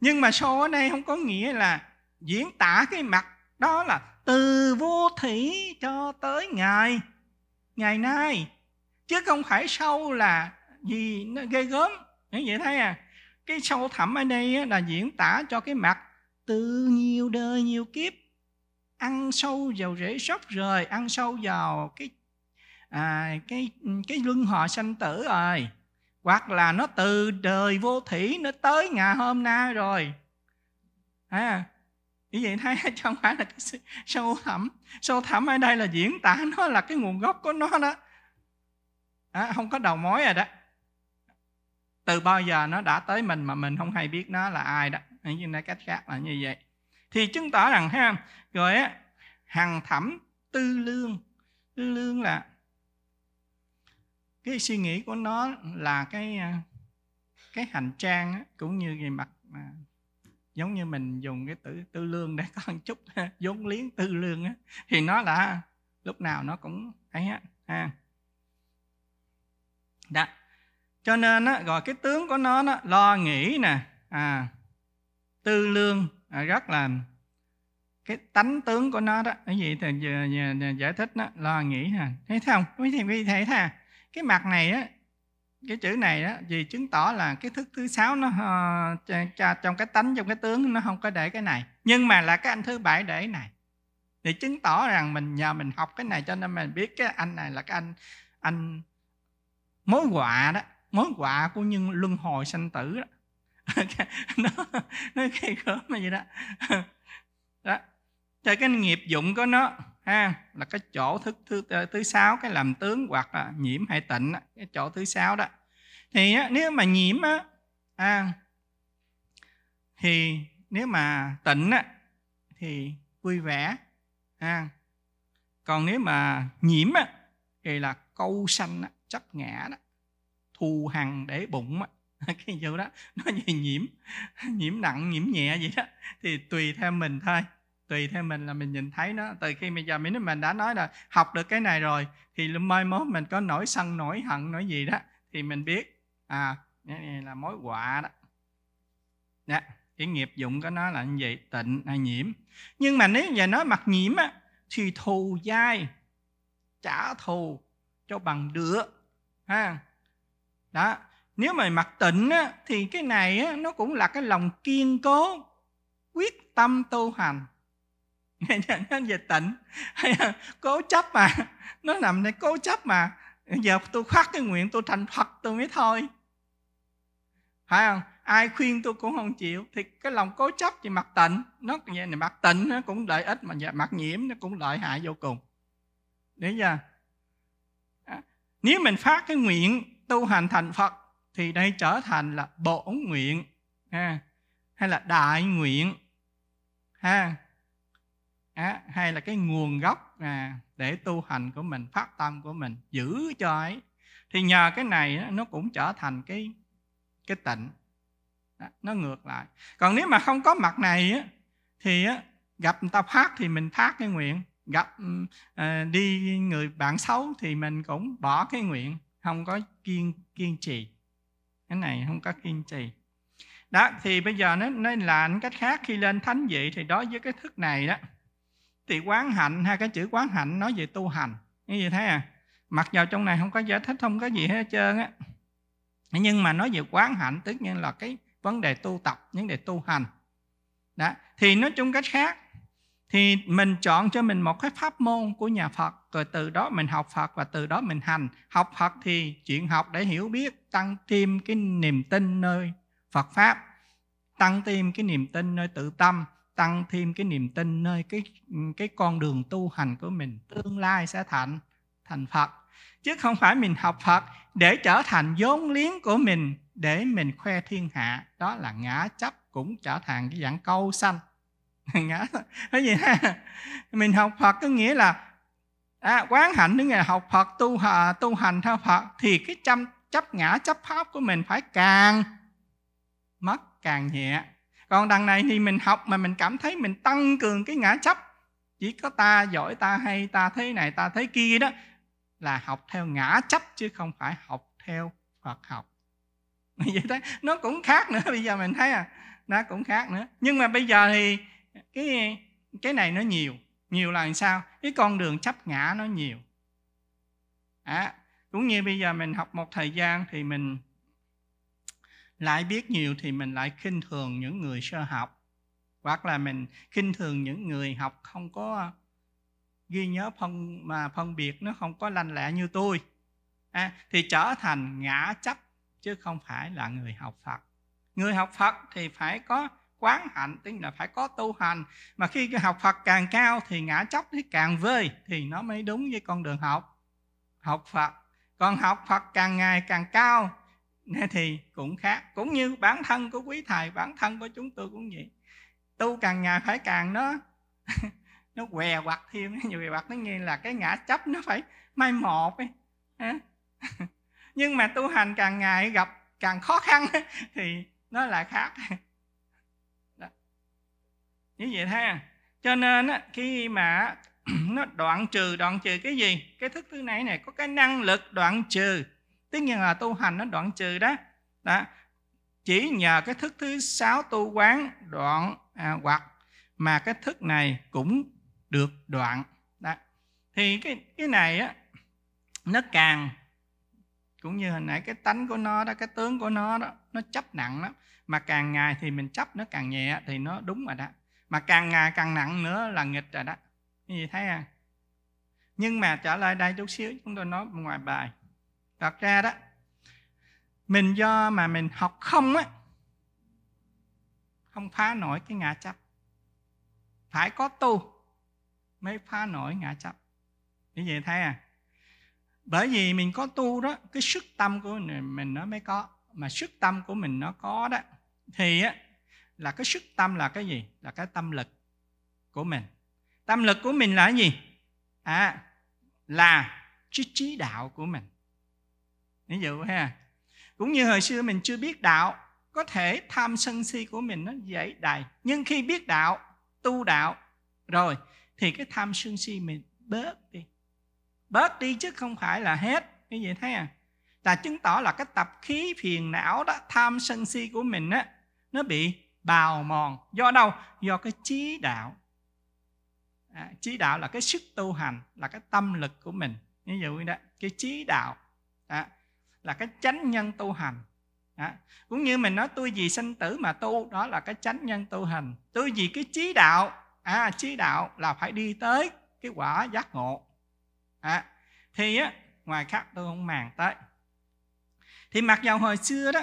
nhưng mà sâu ở đây không có nghĩa là diễn tả cái mặt đó là từ vô thủy cho tới ngày ngày nay chứ không phải sâu là gì nó ghê gớm như vậy thấy à cái sâu thẳm ở đây là diễn tả cho cái mặt từ nhiều đời nhiều kiếp ăn sâu vào rễ sóc rồi ăn sâu vào cái à, cái cái luân hồi sanh tử rồi hoặc là nó từ đời vô thủy nó tới ngày hôm nay rồi à, như vậy thấy chứ không phải là cái sâu thẳm sâu thẳm ở đây là diễn tả nó là cái nguồn gốc của nó đó à, không có đầu mối rồi đó từ bao giờ nó đã tới mình mà mình không hay biết nó là ai đó như nói cách khác là như vậy thì chứng tỏ rằng ha rồi á hằng thẩm tư lương tư lương là cái suy nghĩ của nó là cái à, cái hành trang á, cũng như về mặt mà giống như mình dùng cái từ tư lương để có một chút à, vốn liếng tư lương á, thì nó là lúc nào nó cũng ấy á ha đó cho nên á, gọi cái tướng của nó á, lo nghĩ nè à, tư lương à, rất là cái tánh tướng của nó đó cái gì thì giải thích nó lo nghĩ ha thấy không quý thì quý thấy ha cái mặt này á cái chữ này á vì chứng tỏ là cái thức thứ sáu nó uh, trong cái tánh trong cái tướng nó không có để cái này nhưng mà là cái anh thứ bảy để này thì chứng tỏ rằng mình nhờ mình học cái này cho nên mình biết cái anh này là cái anh anh mối họa đó món quà của nhân luân hồi sanh tử đó nó nó ghê gớm mà vậy đó đó cho cái nghiệp dụng của nó ha là cái chỗ thứ thứ ờ, thứ sáu cái làm tướng hoặc là nhiễm hay tịnh cái chỗ thứ sáu đó thì á, nếu mà nhiễm á à, thì nếu mà tịnh á thì vui vẻ à, còn nếu mà nhiễm á thì là câu sanh chấp ngã đó thù hằn để bụng á cái vụ đó nó gì nhiễm nhiễm nặng nhiễm nhẹ vậy đó thì tùy theo mình thôi tùy theo mình là mình nhìn thấy nó từ khi bây giờ mình mình đã nói là học được cái này rồi thì mai mốt mình có nổi sân nổi hận nổi gì đó thì mình biết à cái này là mối họa đó nè dạ, cái nghiệp dụng của nó là như vậy tịnh hay nhiễm nhưng mà nếu giờ nói mặt nhiễm á thì thù dai trả thù cho bằng được ha đó nếu mà mặc tịnh á, thì cái này á, nó cũng là cái lòng kiên cố quyết tâm tu hành nó về tịnh cố chấp mà nó nằm đây cố chấp mà giờ tôi khoát cái nguyện tôi thành phật tôi mới thôi phải không ai khuyên tôi cũng không chịu thì cái lòng cố chấp thì mặc tịnh nó vậy này mặc tịnh nó cũng lợi ích mà mặc nhiễm nó cũng lợi hại vô cùng đấy chưa à, nếu mình phát cái nguyện tu hành thành Phật thì đây trở thành là bổn nguyện ha, hay là đại nguyện ha à, hay là cái nguồn gốc à, để tu hành của mình phát tâm của mình giữ cho ấy thì nhờ cái này nó cũng trở thành cái cái tịnh nó ngược lại còn nếu mà không có mặt này á, thì á, gặp người ta phát thì mình phát cái nguyện gặp à, đi người bạn xấu thì mình cũng bỏ cái nguyện không có kiên kiên trì cái này không có kiên trì đó thì bây giờ nó nói là cách khác khi lên thánh vị thì đối với cái thức này đó thì quán hạnh hay cái chữ quán hạnh nói về tu hành như vậy thấy à mặc vào trong này không có giải thích không có gì hết trơn á nhưng mà nói về quán hạnh tất nhiên là cái vấn đề tu tập vấn đề tu hành đó thì nói chung cách khác thì mình chọn cho mình một cái pháp môn của nhà phật rồi từ đó mình học Phật và từ đó mình hành. Học Phật thì chuyện học để hiểu biết, tăng thêm cái niềm tin nơi Phật Pháp, tăng thêm cái niềm tin nơi tự tâm, tăng thêm cái niềm tin nơi cái cái con đường tu hành của mình tương lai sẽ thành thành Phật chứ không phải mình học Phật để trở thành vốn liếng của mình để mình khoe thiên hạ đó là ngã chấp cũng trở thành cái dạng câu xanh ngã thế gì ha mình học Phật có nghĩa là à, quán hạnh những ngày học Phật tu hà, tu hành theo Phật thì cái chăm chấp ngã chấp pháp của mình phải càng mất càng nhẹ còn đằng này thì mình học mà mình cảm thấy mình tăng cường cái ngã chấp chỉ có ta giỏi ta hay ta thế này ta thế kia đó là học theo ngã chấp chứ không phải học theo Phật học vậy thế nó cũng khác nữa bây giờ mình thấy à nó cũng khác nữa nhưng mà bây giờ thì cái cái này nó nhiều nhiều là sao cái con đường chấp ngã nó nhiều à, cũng như bây giờ mình học một thời gian thì mình lại biết nhiều thì mình lại khinh thường những người sơ học hoặc là mình khinh thường những người học không có ghi nhớ phân mà phân biệt nó không có lanh lẹ như tôi à, thì trở thành ngã chấp chứ không phải là người học phật người học phật thì phải có quán hạnh tức là phải có tu hành mà khi học Phật càng cao thì ngã chấp thì càng vơi thì nó mới đúng với con đường học học Phật còn học Phật càng ngày càng cao thì cũng khác cũng như bản thân của quý thầy bản thân của chúng tôi cũng vậy tu càng ngày phải càng nó nó què quặt thêm nhiều què quặt nó nghe là cái ngã chấp nó phải mai một ấy nhưng mà tu hành càng ngày gặp càng khó khăn thì nó lại khác như vậy ha cho nên á, khi mà nó đoạn trừ đoạn trừ cái gì cái thức thứ này này có cái năng lực đoạn trừ tất nhiên là tu hành nó đoạn trừ đó đó chỉ nhờ cái thức thứ sáu tu quán đoạn à, hoặc mà cái thức này cũng được đoạn đó. thì cái cái này á nó càng cũng như hồi nãy cái tánh của nó đó cái tướng của nó đó nó chấp nặng lắm mà càng ngày thì mình chấp nó càng nhẹ thì nó đúng rồi đó mà càng ngày càng nặng nữa là nghịch rồi đó cái gì thấy à nhưng mà trở lại đây chút xíu chúng tôi nói ngoài bài thật ra đó mình do mà mình học không á không phá nổi cái ngã chấp phải có tu mới phá nổi ngã chấp như vậy thấy à bởi vì mình có tu đó cái sức tâm của mình, mình nó mới có mà sức tâm của mình nó có đó thì á là cái sức tâm là cái gì là cái tâm lực của mình tâm lực của mình là cái gì à là cái trí đạo của mình ví dụ ha cũng như hồi xưa mình chưa biết đạo có thể tham sân si của mình nó dễ đầy nhưng khi biết đạo tu đạo rồi thì cái tham sân si mình bớt đi bớt đi chứ không phải là hết như vậy thế à là chứng tỏ là cái tập khí phiền não đó tham sân si của mình á nó bị bào mòn do đâu do cái trí đạo à, trí đạo là cái sức tu hành là cái tâm lực của mình ví dụ như đó cái trí đạo à, là cái chánh nhân tu hành à, cũng như mình nói tôi vì sinh tử mà tu đó là cái chánh nhân tu hành tôi vì cái trí đạo à trí đạo là phải đi tới cái quả giác ngộ à, thì á, ngoài khác tôi không màng tới thì mặc dầu hồi xưa đó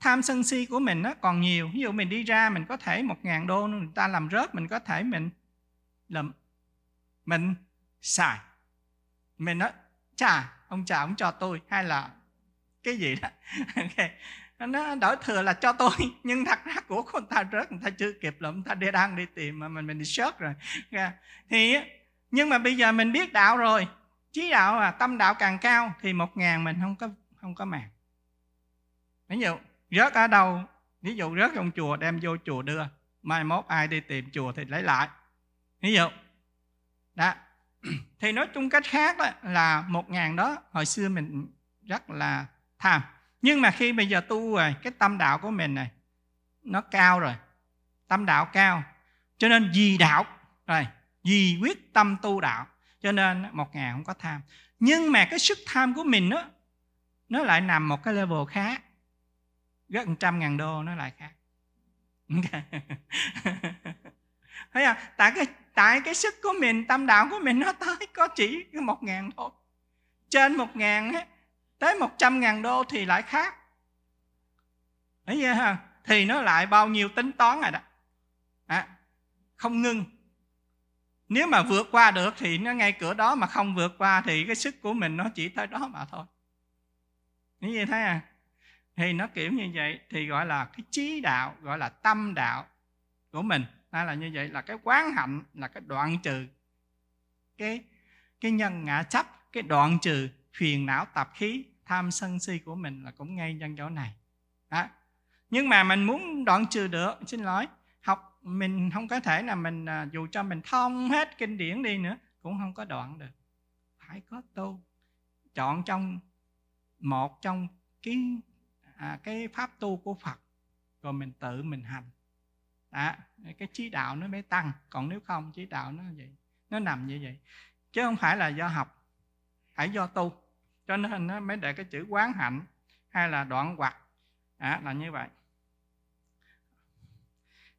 tham sân si của mình nó còn nhiều ví dụ mình đi ra mình có thể một ngàn đô người ta làm rớt mình có thể mình lụm mình xài mình nói chà ông chà ông cho tôi hay là cái gì đó okay. nó đổi thừa là cho tôi nhưng thật ra của con ta rớt người ta chưa kịp lụm ta đi đang đi tìm mà mình mình đi sớt rồi okay. thì nhưng mà bây giờ mình biết đạo rồi trí đạo và tâm đạo càng cao thì một ngàn mình không có không có màng ví dụ rớt ở đâu ví dụ rớt trong chùa đem vô chùa đưa mai mốt ai đi tìm chùa thì lấy lại ví dụ đó thì nói chung cách khác đó là một ngàn đó hồi xưa mình rất là tham nhưng mà khi bây giờ tu rồi cái tâm đạo của mình này nó cao rồi tâm đạo cao cho nên vì đạo rồi vì quyết tâm tu đạo cho nên một ngàn không có tham nhưng mà cái sức tham của mình đó nó lại nằm một cái level khác gấp 100 ngàn đô nó lại khác thấy không tại cái tại cái sức của mình tâm đạo của mình nó tới có chỉ một ngàn thôi trên một ngàn ấy, tới một trăm ngàn đô thì lại khác thấy chưa ha thì nó lại bao nhiêu tính toán rồi đó à, không ngưng nếu mà vượt qua được thì nó ngay cửa đó mà không vượt qua thì cái sức của mình nó chỉ tới đó mà thôi như vậy thấy à thì nó kiểu như vậy thì gọi là cái trí đạo gọi là tâm đạo của mình hay là như vậy là cái quán hạnh là cái đoạn trừ cái cái nhân ngã chấp cái đoạn trừ phiền não tạp khí tham sân si của mình là cũng ngay nhân chỗ này đó. nhưng mà mình muốn đoạn trừ được xin lỗi học mình không có thể là mình à, dù cho mình thông hết kinh điển đi nữa cũng không có đoạn được phải có tu chọn trong một trong cái à, cái pháp tu của phật rồi mình tự mình hành à, cái trí đạo nó mới tăng còn nếu không trí đạo nó vậy nó nằm như vậy chứ không phải là do học phải do tu cho nên nó mới để cái chữ quán hạnh hay là đoạn quạt à, là như vậy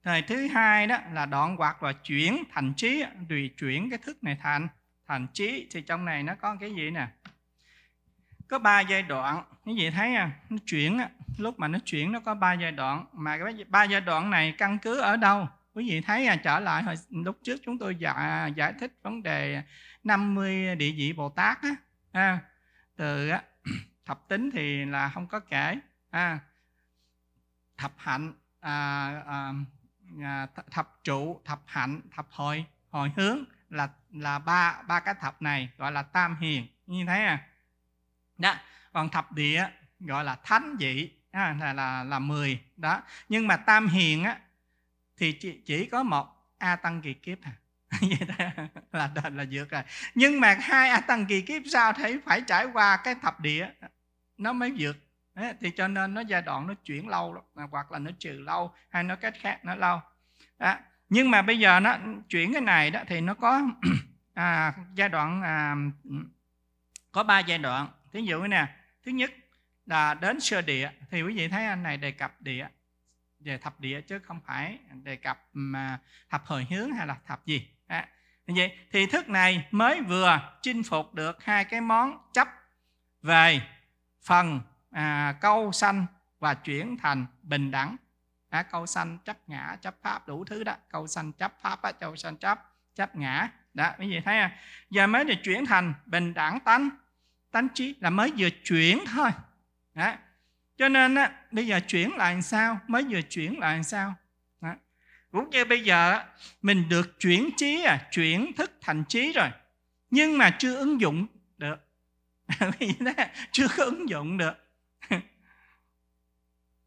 thời thứ hai đó là đoạn quạt và chuyển thành trí tùy chuyển cái thức này thành thành trí thì trong này nó có cái gì nè có ba giai đoạn như vậy thấy à nó chuyển á, lúc mà nó chuyển nó có ba giai đoạn mà cái ba giai đoạn này căn cứ ở đâu quý vị thấy à trở lại hồi lúc trước chúng tôi giải, dạ, giải thích vấn đề 50 địa vị bồ tát á à, từ á, thập tính thì là không có kể à, thập hạnh à, à, à thập trụ thập hạnh thập hồi hồi hướng là là ba ba cái thập này gọi là tam hiền như thế à đó còn thập địa gọi là thánh vị à, là là là 10 đó nhưng mà tam hiền á thì chỉ, chỉ có một a tăng kỳ kiếp à là đền là dược rồi nhưng mà hai a tăng kỳ kiếp sao thì phải trải qua cái thập địa nó mới dược thì cho nên nó giai đoạn nó chuyển lâu à, hoặc là nó trừ lâu hay nó cách khác nó lâu đó. nhưng mà bây giờ nó chuyển cái này đó thì nó có à, giai đoạn à, có ba giai đoạn Ví dụ nè, thứ nhất là đến sơ địa thì quý vị thấy anh này đề cập địa về thập địa chứ không phải đề cập mà thập hồi hướng hay là thập gì. À, vậy thì thức này mới vừa chinh phục được hai cái món chấp về phần à, câu sanh và chuyển thành bình đẳng à, câu sanh chấp ngã chấp pháp đủ thứ đó câu sanh chấp pháp á câu sanh chấp chấp ngã đó quý vị thấy à giờ mới được chuyển thành bình đẳng tánh tánh trí là mới vừa chuyển thôi đó. cho nên á, bây giờ chuyển lại làm sao mới vừa chuyển lại làm sao đó. cũng như bây giờ mình được chuyển trí à chuyển thức thành trí rồi nhưng mà chưa ứng dụng được chưa có ứng dụng được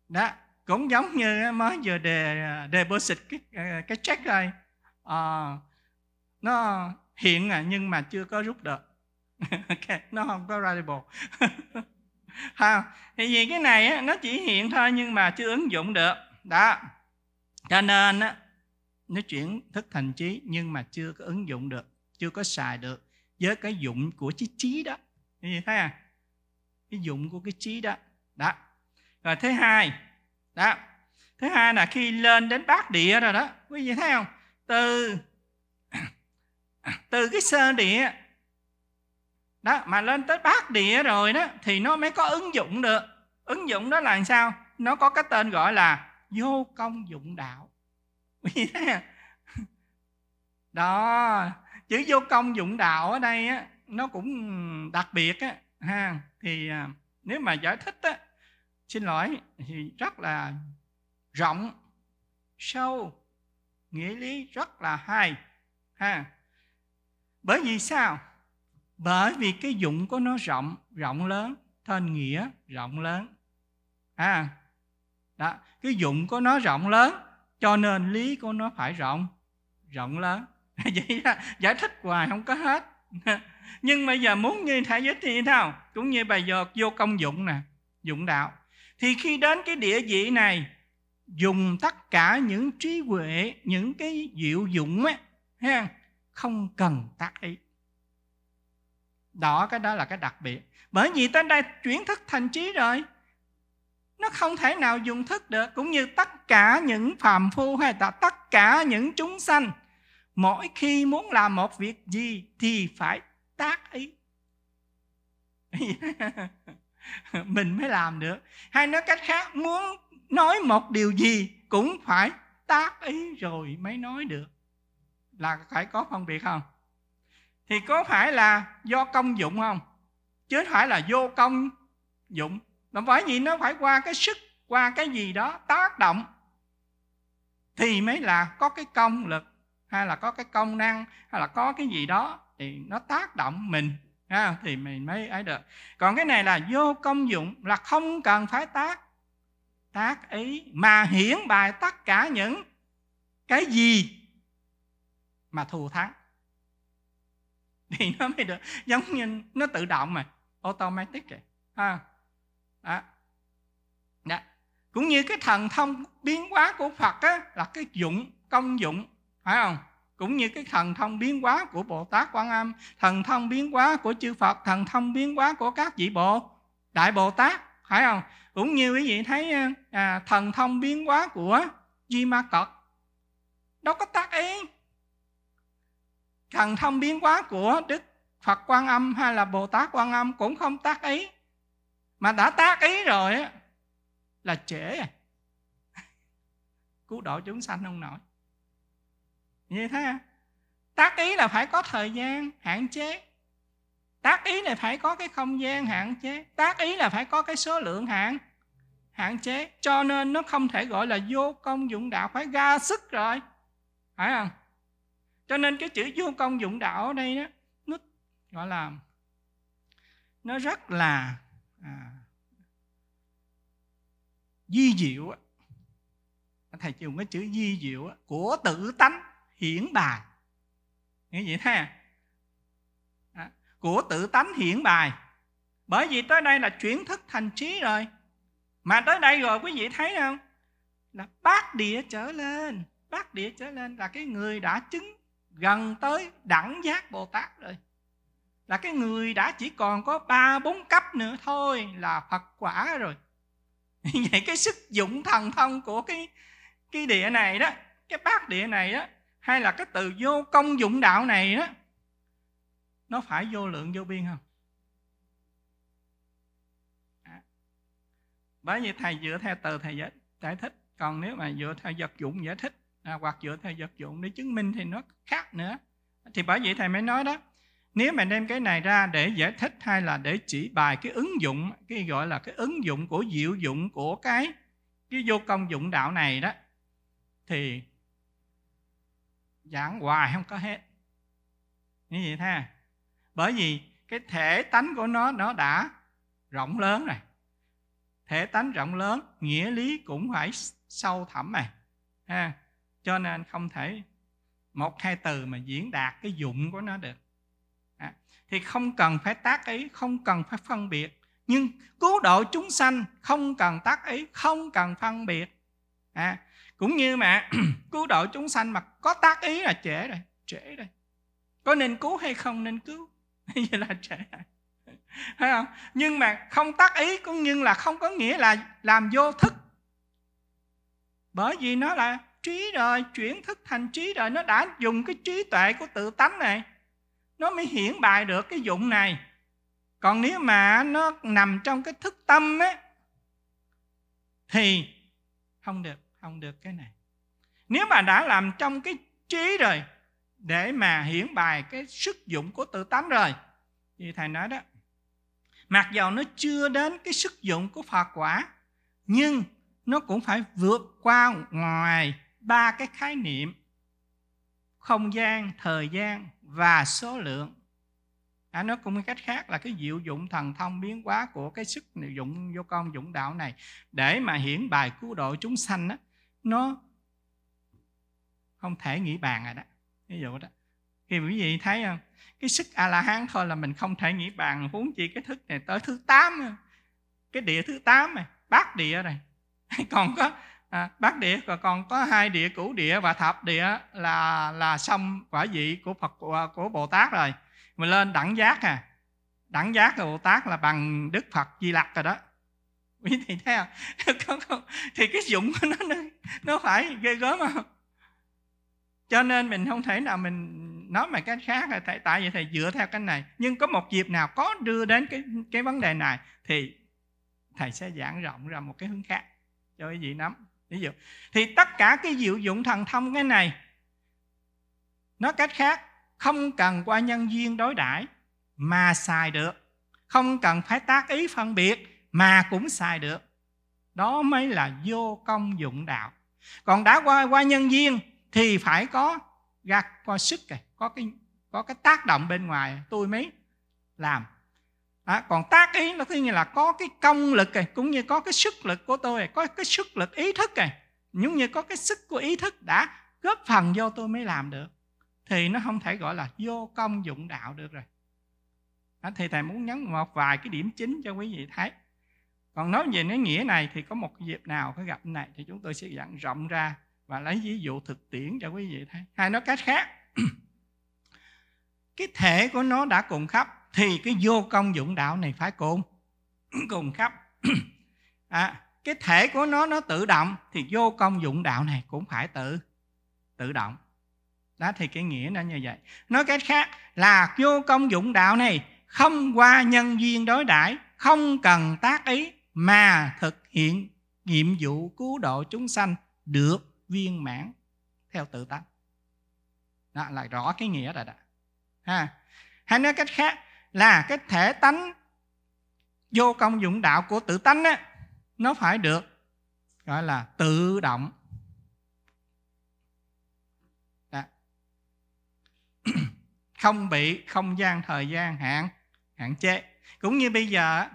đó cũng giống như mới vừa đề đề bơ xịt cái cái check này à, ờ, nó hiện à nhưng mà chưa có rút được okay, nó không có variable không thì vì cái này á, nó chỉ hiện thôi nhưng mà chưa ứng dụng được đó cho nên á, nó chuyển thức thành trí nhưng mà chưa có ứng dụng được chưa có xài được với cái dụng của cái trí đó như thấy à cái dụng của cái trí đó đó rồi thứ hai đó thứ hai là khi lên đến bát địa rồi đó quý vị thấy không từ từ cái sơ địa đó mà lên tới bát địa rồi đó thì nó mới có ứng dụng được ứng dụng đó là sao nó có cái tên gọi là vô công dụng đạo à? đó chữ vô công dụng đạo ở đây á, nó cũng đặc biệt á, ha thì à, nếu mà giải thích á, xin lỗi thì rất là rộng sâu nghĩa lý rất là hay ha bởi vì sao bởi vì cái dụng của nó rộng rộng lớn thân nghĩa rộng lớn à đó cái dụng của nó rộng lớn cho nên lý của nó phải rộng rộng lớn vậy đó, giải thích hoài không có hết nhưng bây giờ muốn như thể giới thì sao cũng như bài giọt vô công dụng nè dụng đạo thì khi đến cái địa vị này dùng tất cả những trí huệ những cái diệu dụng á không cần tác ý đó cái đó là cái đặc biệt bởi vì tới đây chuyển thức thành trí rồi nó không thể nào dùng thức được cũng như tất cả những phàm phu hay là tất cả những chúng sanh mỗi khi muốn làm một việc gì thì phải tác ý mình mới làm được hay nói cách khác muốn nói một điều gì cũng phải tác ý rồi mới nói được là phải có phân biệt không thì có phải là do công dụng không chứ phải là vô công dụng nó phải gì nó phải qua cái sức qua cái gì đó tác động thì mới là có cái công lực hay là có cái công năng hay là có cái gì đó thì nó tác động mình ha, thì mình mới ấy được còn cái này là vô công dụng là không cần phải tác tác ý mà hiển bài tất cả những cái gì mà thù thắng thì nó mới được giống như nó tự động mà automatic kìa ha đó. đó cũng như cái thần thông biến hóa của phật á, là cái dụng công dụng phải không cũng như cái thần thông biến hóa của bồ tát quan âm thần thông biến hóa của chư phật thần thông biến hóa của các vị bộ đại bồ tát phải không cũng như quý vị thấy ờ, à, thần thông biến hóa của di ma cật đâu có tác ý thần thông biến hóa của đức phật quan âm hay là bồ tát quan âm cũng không tác ý mà đã tác ý rồi là trễ à. cứu độ chúng sanh không nổi như thế à? tác ý là phải có thời gian hạn chế tác ý là phải có cái không gian hạn chế tác ý là phải có cái số lượng hạn hạn chế cho nên nó không thể gọi là vô công dụng đạo phải ra sức rồi phải không cho nên cái chữ vô công dụng đạo ở đây đó nó gọi là nó rất là à, di diệu thầy dùng cái chữ di diệu của tự tánh hiển bài như vậy ha à, của tự tánh hiển bài bởi vì tới đây là chuyển thức thành trí rồi mà tới đây rồi quý vị thấy không là bát địa trở lên bát địa trở lên là cái người đã chứng gần tới đẳng giác Bồ Tát rồi là cái người đã chỉ còn có ba bốn cấp nữa thôi là Phật quả rồi vậy cái sức dụng thần thông của cái cái địa này đó cái bát địa này đó hay là cái từ vô công dụng đạo này đó nó phải vô lượng vô biên không bởi vì thầy dựa theo từ thầy giải thích còn nếu mà dựa theo vật dụng giải thích à, hoặc dựa theo vật dụng để chứng minh thì nó khác nữa thì bởi vậy thầy mới nói đó nếu mà đem cái này ra để giải thích hay là để chỉ bài cái ứng dụng cái gọi là cái ứng dụng của diệu dụng của cái cái vô công dụng đạo này đó thì giảng hoài không có hết như vậy ha bởi vì cái thể tánh của nó nó đã rộng lớn rồi thể tánh rộng lớn nghĩa lý cũng phải sâu thẳm này ha cho nên không thể một hai từ mà diễn đạt cái dụng của nó được à, thì không cần phải tác ý không cần phải phân biệt nhưng cứu độ chúng sanh không cần tác ý không cần phân biệt à, cũng như mà cứu độ chúng sanh mà có tác ý là trễ rồi trễ rồi có nên cứu hay không nên cứu vậy là trễ rồi thấy không nhưng mà không tác ý cũng nhưng là không có nghĩa là làm vô thức bởi vì nó là trí rồi chuyển thức thành trí rồi nó đã dùng cái trí tuệ của tự tánh này nó mới hiển bài được cái dụng này còn nếu mà nó nằm trong cái thức tâm ấy thì không được không được cái này nếu mà đã làm trong cái trí rồi để mà hiển bài cái sức dụng của tự tánh rồi thì thầy nói đó mặc dầu nó chưa đến cái sức dụng của phật quả nhưng nó cũng phải vượt qua ngoài ba cái khái niệm không gian thời gian và số lượng à, nó cũng cách khác là cái diệu dụng thần thông biến hóa của cái sức dụng vô công dụng đạo này để mà hiển bài cứu độ chúng sanh đó, nó không thể nghĩ bàn rồi đó ví dụ đó thì quý vị thấy không cái sức a la hán thôi là mình không thể nghĩ bàn huống chi cái thức này tới thứ 8 cái địa thứ 8 này bát địa này, còn có à, bát địa rồi còn có hai địa cửu địa và thập địa là là xong quả vị của phật của, của bồ tát rồi mình lên đẳng giác à đẳng giác của bồ tát là bằng đức phật di lặc rồi đó quý thầy thấy không thì cái dụng của nó nó phải ghê gớm không cho nên mình không thể nào mình nói về cái khác là tại, tại vậy thầy dựa theo cái này nhưng có một dịp nào có đưa đến cái cái vấn đề này thì thầy sẽ giảng rộng ra một cái hướng khác cho quý vị nắm ví dụ thì tất cả cái diệu dụng thần thông cái này nói cách khác không cần qua nhân duyên đối đãi mà xài được không cần phải tác ý phân biệt mà cũng xài được đó mới là vô công dụng đạo còn đã qua qua nhân duyên thì phải có gạt qua sức kìa có cái có cái tác động bên ngoài tôi mới làm à, còn tác ý nó có nghĩa là có cái công lực này, cũng như có cái sức lực của tôi này, có cái sức lực ý thức này, giống như có cái sức của ý thức đã góp phần vô tôi mới làm được thì nó không thể gọi là vô công dụng đạo được rồi à, thì thầy muốn nhấn một vài cái điểm chính cho quý vị thấy còn nói về cái nghĩa này thì có một dịp nào có gặp này thì chúng tôi sẽ dặn rộng ra và lấy ví dụ thực tiễn cho quý vị thấy hay nói cách khác cái thể của nó đã cùng khắp thì cái vô công dụng đạo này phải cùng cùng khắp à, cái thể của nó nó tự động thì vô công dụng đạo này cũng phải tự tự động đó thì cái nghĩa nó như vậy nói cách khác là vô công dụng đạo này không qua nhân duyên đối đãi không cần tác ý mà thực hiện nhiệm vụ cứu độ chúng sanh được viên mãn theo tự tánh đó là rõ cái nghĩa rồi đó ha hay nói cách khác là cái thể tánh vô công dụng đạo của tự tánh á, nó phải được gọi là tự động Đó. không bị không gian thời gian hạn hạn chế cũng như bây giờ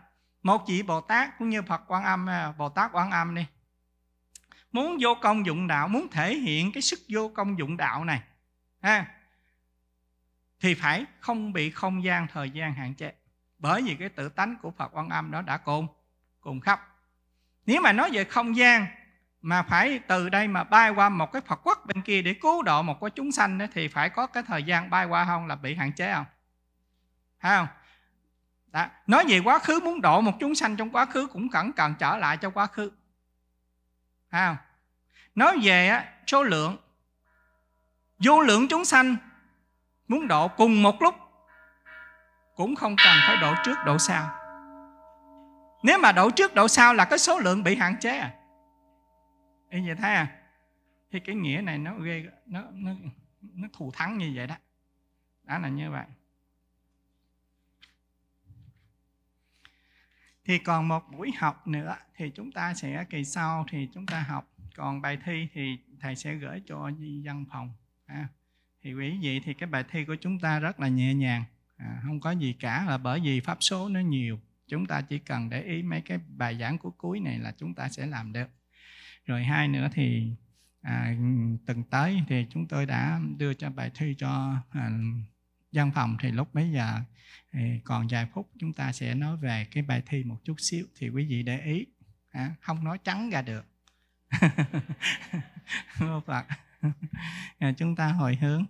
một vị bồ tát cũng như phật quan âm à, bồ tát quan âm đi muốn vô công dụng đạo muốn thể hiện cái sức vô công dụng đạo này ha thì phải không bị không gian thời gian hạn chế bởi vì cái tự tánh của Phật Quan Âm đó đã cồn cồn khắp nếu mà nói về không gian mà phải từ đây mà bay qua một cái Phật quốc bên kia để cứu độ một cái chúng sanh đó, thì phải có cái thời gian bay qua không là bị hạn chế không phải không đó. nói về quá khứ muốn độ một chúng sanh trong quá khứ cũng cẩn cần trở lại cho quá khứ phải không nói về số lượng vô lượng chúng sanh muốn độ cùng một lúc cũng không cần phải độ trước độ sau nếu mà độ trước độ sau là cái số lượng bị hạn chế à y vậy thấy à thì cái nghĩa này nó ghê nó nó nó thù thắng như vậy đó đó là như vậy thì còn một buổi học nữa thì chúng ta sẽ kỳ sau thì chúng ta học còn bài thi thì thầy sẽ gửi cho dân phòng ha. À thì quý vị thì cái bài thi của chúng ta rất là nhẹ nhàng à, không có gì cả là bởi vì pháp số nó nhiều chúng ta chỉ cần để ý mấy cái bài giảng của cuối này là chúng ta sẽ làm được rồi hai nữa thì à, tuần tới thì chúng tôi đã đưa cho bài thi cho à, văn phòng thì lúc bấy giờ thì còn vài phút chúng ta sẽ nói về cái bài thi một chút xíu thì quý vị để ý à, không nói trắng ra được Phật chúng ta hồi hướng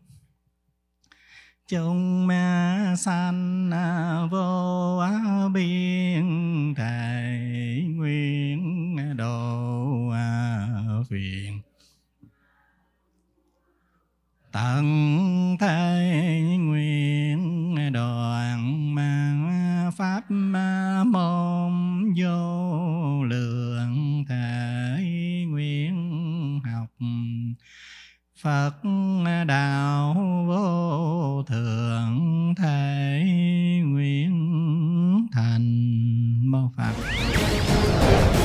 chúng ma sanh vô biên thể nguyện độ phiền tận thế nguyện đoàn mang pháp ma môn vô lượng thể nguyện học Phật đạo vô thượng thể nguyện thành mô Phật.